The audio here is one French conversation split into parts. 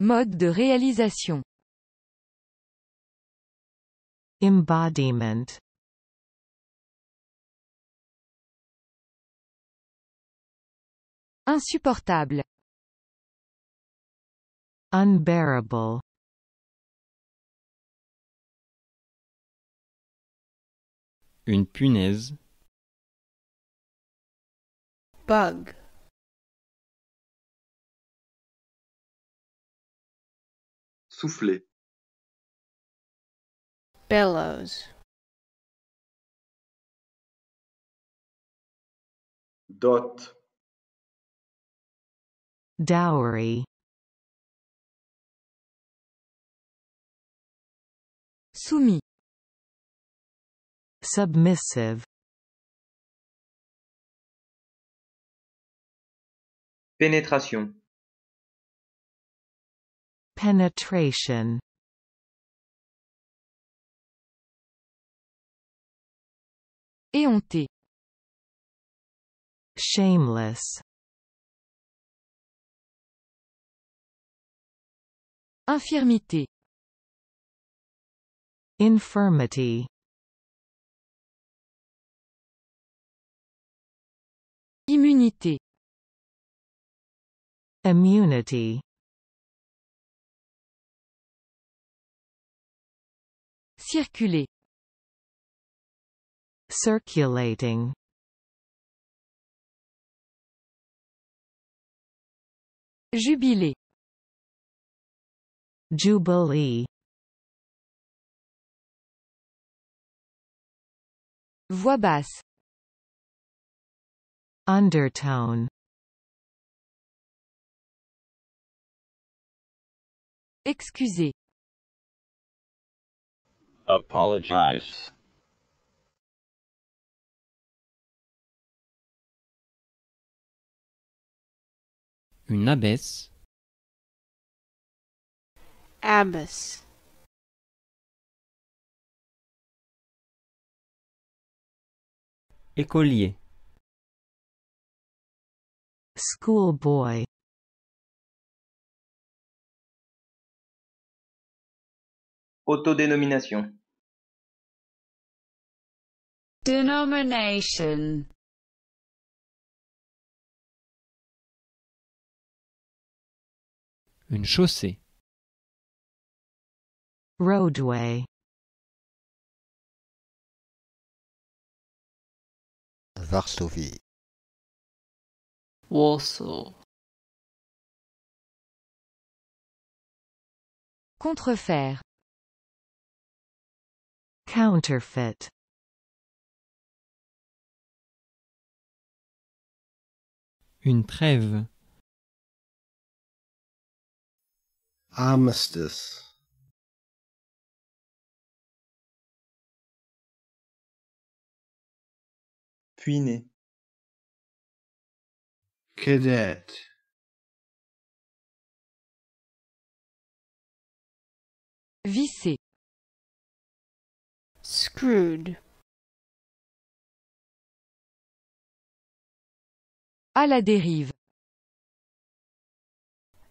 Mode de réalisation. Embodiment. Insupportable. Unbearable. Une punaise. Bug. souffler bellows dot dowry soumis submissive pénétration Penetration Éhonté Shameless Infirmité Infirmity Immunité Immunity Circuler. Circulating. Jubilé. Jubilee. Voix basse. Undertone. Excusez. Apologize. Une abbesse. Abbess. Écolier. Schoolboy. Autodénomination denomination Une chaussée. roadway, Varsovie, Warsaw, contrefaire, counterfeit, Une trêve. Armistice. Puiné. Cadette. Vissé. Screwed. À la dérive.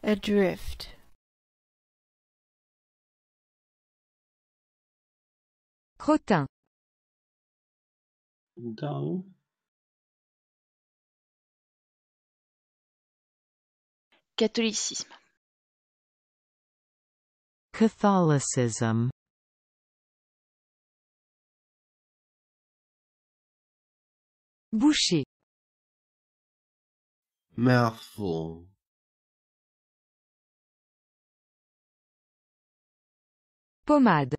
Adrift. Crottin. Catholicisme. Catholicism. Boucher mouthful Pomade.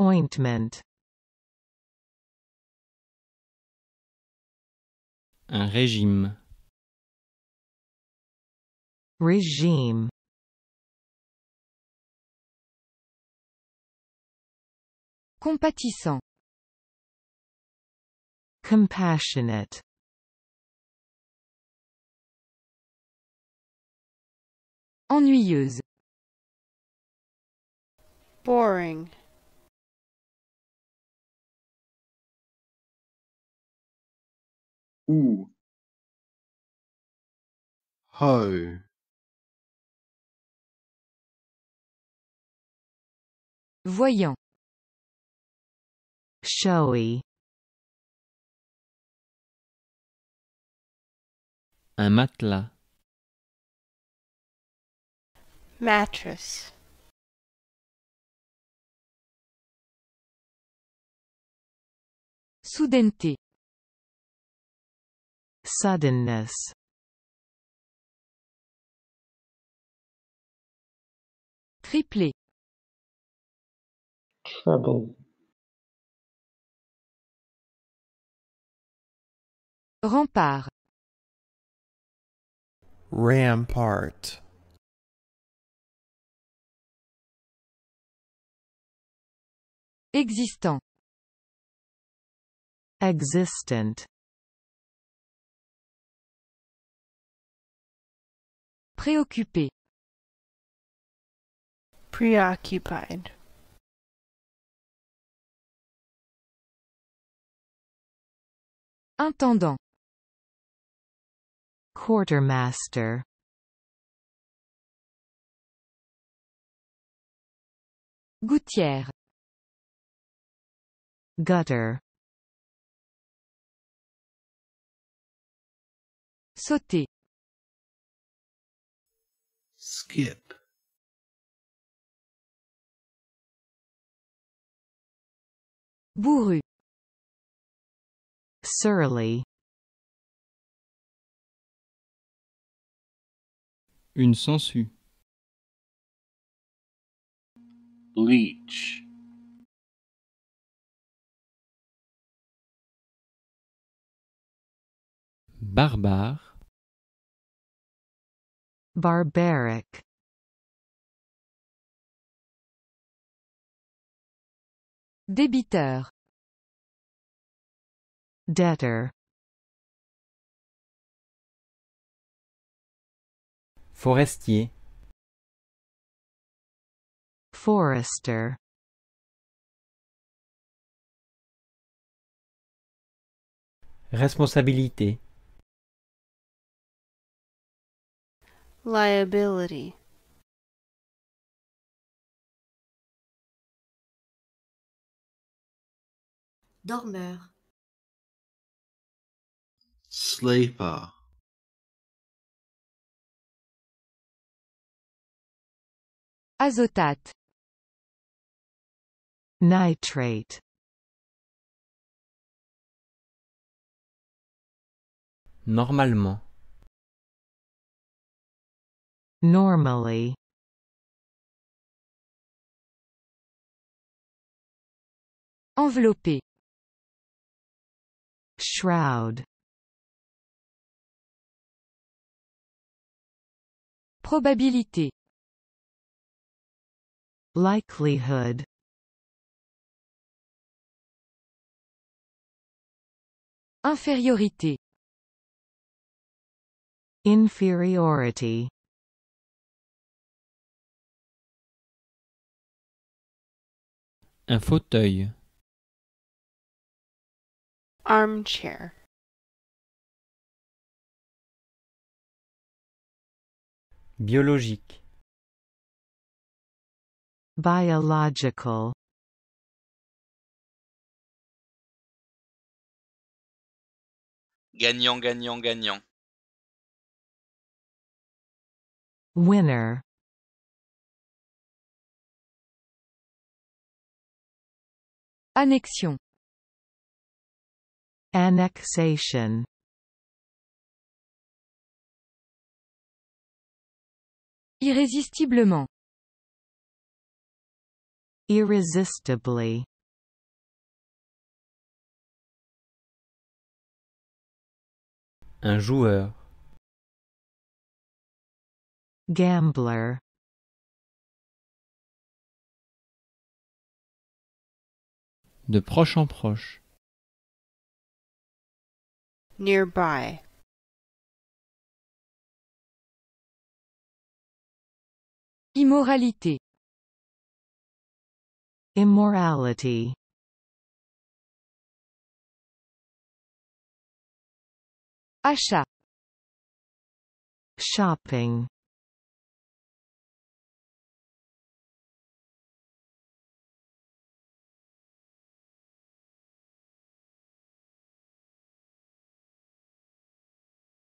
ointment un régime régime compatissant compassionate Ennuyeuse. Boring. Ou. Ho. Voyant. Showy. Un matelas. mattress Soudaineté Suddenness Triplé Trouble Rempart Rampart Existant. Existent. Préoccupé. Preoccupied. Intendant. Quartermaster. Gouttière. gutter sauter skip bourru surly une sangsue bleach barbare barbaric débiteur debtor forestier forester responsabilité liability dormeur sleeper azotate nitrate normalement Normally enveloped, Shroud Probabilité Likelihood Infériorité Inferiority Un fauteuil. Armchair. Biologique. Biological. Gagnant, gagnant, gagnant. Winner. Annexion. Annexation. Irrésistiblement. Irresistibly. Un joueur. Gambler. de proche en proche. Nearby. Immoralité. Immorality. Achat. Shopping.